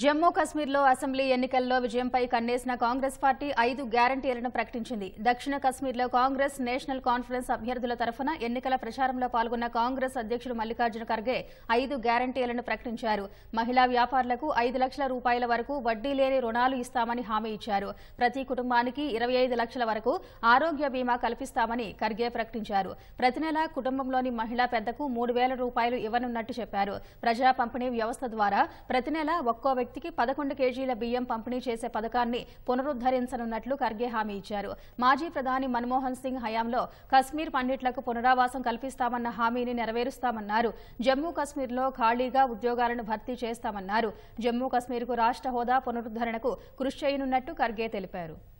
జమ్మూ కశ్మీర్లో అసెంబ్లీ ఎన్నికల్లో విజయంపై కన్నేసిన కాంగ్రెస్ పార్టీ ఐదు గ్యారంటీలను ప్రకటించింది దక్షిణ కశ్మీర్లో కాంగ్రెస్ నేషనల్ కాన్ఫరెన్స్ అభ్యర్థుల తరఫున ఎన్నికల ప్రచారంలో పాల్గొన్న కాంగ్రెస్ అధ్యక్షుడు మల్లికార్జున ఖర్గే ఐదు గ్యారంటీలను ప్రకటించారు మహిళా వ్యాపారులకు ఐదు లక్షల రూపాయల వరకు వడ్డీ లేని రుణాలు ఇస్తామని హామీ ఇచ్చారు ప్రతి కుటుంబానికి ఇరవై లక్షల వరకు ఆరోగ్య బీమా కల్పిస్తామని ఖర్గే ప్రకటించారు ప్రతి నెల కుటుంబంలోని మహిళా పెద్దకు మూడు రూపాయలు ఇవ్వనున్నట్టు చెప్పారు ప్రజా పంపిణీ వ్యవస్థ ద్వారా ప్రతి నెల ఒక్కో వ్యక్తికి పదకొండు కేజీల బియ్యం పంపిణీ చేసే పథకాన్ని పునరుద్ధరించనున్నట్లు ఖర్గే హామీ ఇచ్చారు మాజీ ప్రధాని మన్మోహన్ సింగ్ హయాంలో కశ్మీర్ పండిట్లకు పునరావాసం కల్పిస్తామన్న హామీని నెరవేరుస్తామన్నారు జమ్మూ కశ్మీర్లో ఖాళీగా ఉద్యోగాలను భర్తీ చేస్తామన్నారు జమ్మూ కశ్మీర్కు రాష్ట్ర హోదా పునరుద్ధరణకు కృషి చేయనున్నట్టు ఖర్గే తెలిపారు